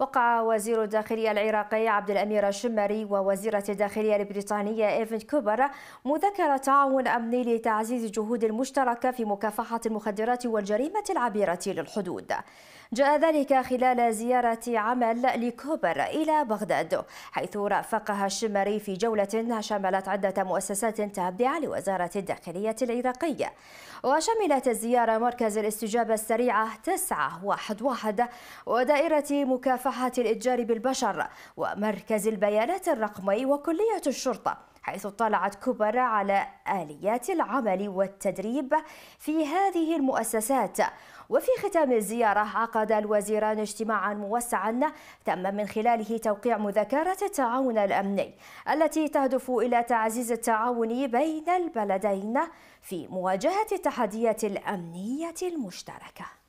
وقع وزير الداخلية العراقي عبد الأمير الشمري ووزيرة الداخلية البريطانية إيفن كوبر مذكرة تعاون أمني لتعزيز الجهود المشتركة في مكافحة المخدرات والجريمة العبيرة للحدود جاء ذلك خلال زيارة عمل لكوبر إلى بغداد حيث رافقها الشمري في جولة شملت عدة مؤسسات تابعة لوزارة الداخلية العراقية وشملت الزيارة مركز الاستجابة السريعة 911 ودائرة مكافحة صفحات الإتجار بالبشر ومركز البيانات الرقمي وكلية الشرطة حيث اطلعت كبرى على آليات العمل والتدريب في هذه المؤسسات وفي ختام الزيارة عقد الوزيران اجتماعا موسعا تم من خلاله توقيع مذكرة التعاون الأمني التي تهدف إلى تعزيز التعاون بين البلدين في مواجهة التحديات الأمنية المشتركة